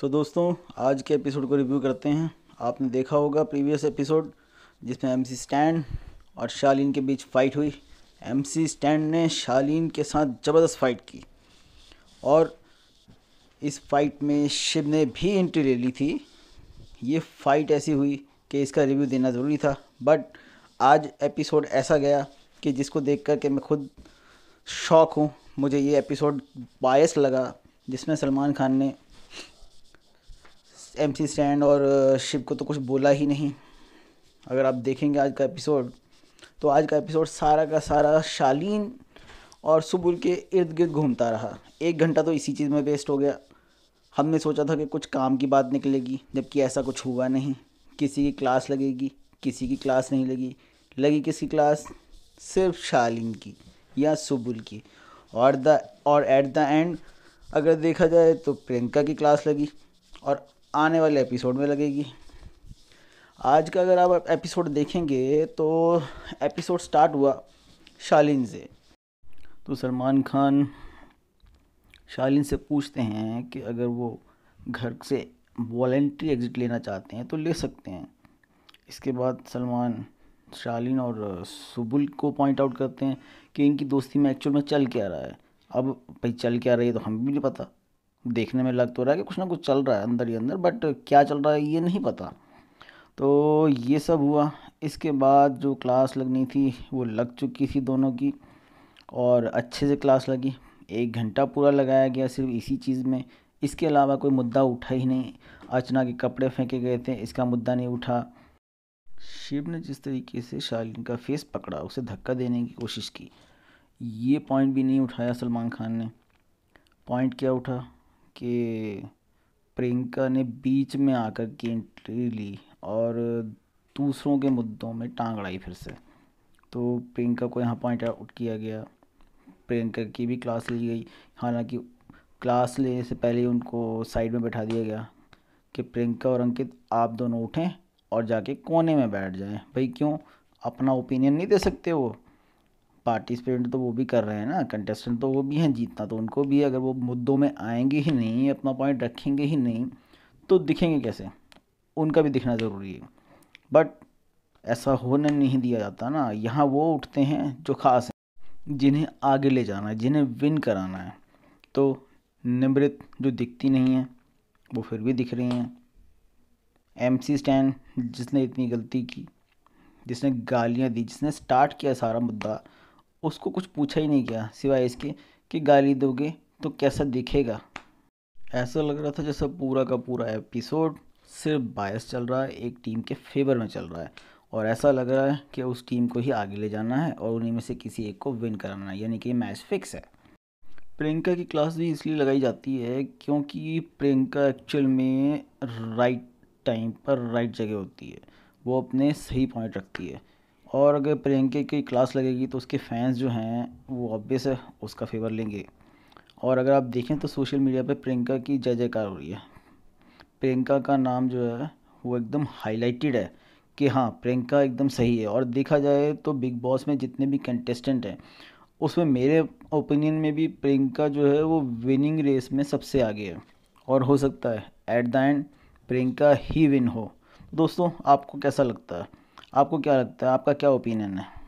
सो so, दोस्तों आज के एपिसोड को रिव्यू करते हैं आपने देखा होगा प्रीवियस एपिसोड जिसमें एमसी स्टैंड और शालीन के बीच फाइट हुई एमसी स्टैंड ने शालीन के साथ ज़बरदस्त फाइट की और इस फाइट में शिव ने भी एंट्री ले ली थी ये फाइट ऐसी हुई कि इसका रिव्यू देना ज़रूरी था बट आज एपिसोड ऐसा गया कि जिसको देख कर के मैं खुद शौक हूँ मुझे ये एपिसोड बायस लगा जिसमें सलमान खान ने एम सी स्टैंड और शिव को तो कुछ बोला ही नहीं अगर आप देखेंगे आज का एपिसोड तो आज का एपिसोड सारा का सारा शालीन और सुबुल के इर्द गिर्द घूमता रहा एक घंटा तो इसी चीज़ में वेस्ट हो गया हमने सोचा था कि कुछ काम की बात निकलेगी जबकि ऐसा कुछ हुआ नहीं किसी की क्लास लगेगी किसी की क्लास नहीं लगी लगी किसी क्लास सिर्फ शालीन की या सुबुल की और द और एट द एंड अगर देखा जाए तो प्रियंका की क्लास लगी और आने वाले एपिसोड में लगेगी आज का अगर आप एपिसोड देखेंगे तो एपिसोड स्टार्ट हुआ शालीन से तो सलमान खान शालीन से पूछते हैं कि अगर वो घर से वॉल्ट्री एग्ज़िट लेना चाहते हैं तो ले सकते हैं इसके बाद सलमान शालीन और सुबुल को पॉइंट आउट करते हैं कि इनकी दोस्ती में एक्चुअल में चल क्या रहा है अब भाई चल क्या रही है तो हमें भी नहीं पता देखने में लग तो रहा है कि कुछ ना कुछ चल रहा है अंदर ही अंदर बट क्या चल रहा है ये नहीं पता तो ये सब हुआ इसके बाद जो क्लास लगनी थी वो लग चुकी थी दोनों की और अच्छे से क्लास लगी एक घंटा पूरा लगाया गया सिर्फ इसी चीज़ में इसके अलावा कोई मुद्दा उठा ही नहीं अर्चना के कपड़े फेंके गए थे इसका मुद्दा नहीं उठा शिव ने जिस तरीके से शालिन का फेस पकड़ा उसे धक्का देने की कोशिश की ये पॉइंट भी नहीं उठाया सलमान खान ने पॉइंट क्या उठा कि प्रियंका ने बीच में आकर के एंट्री ली और दूसरों के मुद्दों में टांग अड़ाई फिर से तो प्रियंका को यहाँ पॉइंट आउट किया गया प्रियंका की भी क्लास ली गई हालांकि क्लास लेने से पहले उनको साइड में बैठा दिया गया कि प्रियंका और अंकित आप दोनों उठें और जाके कोने में बैठ जाएं भाई क्यों अपना ओपिनियन नहीं दे सकते वो पार्टिसिपेंट तो वो भी कर रहे हैं ना कंटेस्टेंट तो वो भी हैं जीतना तो उनको भी अगर वो मुद्दों में आएंगे ही नहीं अपना पॉइंट रखेंगे ही नहीं तो दिखेंगे कैसे उनका भी दिखना ज़रूरी है बट ऐसा होने नहीं दिया जाता ना यहाँ वो उठते हैं जो ख़ास हैं जिन्हें आगे ले जाना है जिन्हें विन कराना है तो निमृत जो दिखती नहीं है वो फिर भी दिख रही हैं एम सी स्टैंड जिसने इतनी गलती की जिसने गालियाँ दी जिसने स्टार्ट किया सारा मुद्दा उसको कुछ पूछा ही नहीं गया सिवाय इसके कि गाली दोगे तो कैसा दिखेगा ऐसा लग रहा था जैसा पूरा का पूरा एपिसोड सिर्फ बायस चल रहा है एक टीम के फेवर में चल रहा है और ऐसा लग रहा है कि उस टीम को ही आगे ले जाना है और उन्हीं में से किसी एक को विन कराना है यानी कि मैच फिक्स है प्रियंका की क्लास भी इसलिए लगाई जाती है क्योंकि प्रियंका एक्चुअल में राइट टाइम पर राइट जगह होती है वो अपने सही पॉइंट रखती है और अगर प्रियंका की क्लास लगेगी तो उसके फैंस जो हैं वो ऑब्वियस है उसका फेवर लेंगे और अगर आप देखें तो सोशल मीडिया पे प्रियंका की जय जयकार हो रही है प्रियंका का नाम जो है वो एकदम हाईलाइटेड है कि हाँ प्रियंका एकदम सही है और देखा जाए तो बिग बॉस में जितने भी कंटेस्टेंट हैं उसमें मेरे ओपिनियन में भी प्रियंका जो है वो विनिंग रेस में सबसे आगे है और हो सकता है एट द एंड प्रियंका ही विन हो दोस्तों आपको कैसा लगता है आपको क्या लगता है आपका क्या ओपिनियन है